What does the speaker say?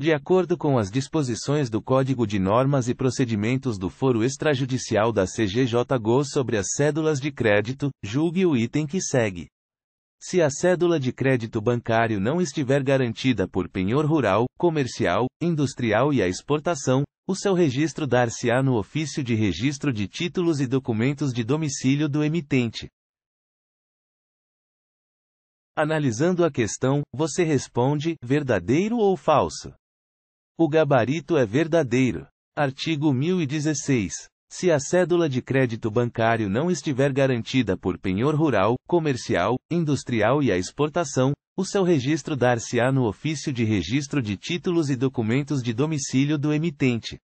De acordo com as disposições do Código de Normas e Procedimentos do Foro Extrajudicial da CGJGO sobre as cédulas de crédito, julgue o item que segue. Se a cédula de crédito bancário não estiver garantida por penhor rural, comercial, industrial e a exportação, o seu registro dar-se-á no ofício de registro de títulos e documentos de domicílio do emitente. Analisando a questão, você responde: verdadeiro ou falso? O gabarito é verdadeiro. Artigo 1016. Se a cédula de crédito bancário não estiver garantida por penhor rural, comercial, industrial e a exportação, o seu registro dar-se-á no ofício de registro de títulos e documentos de domicílio do emitente.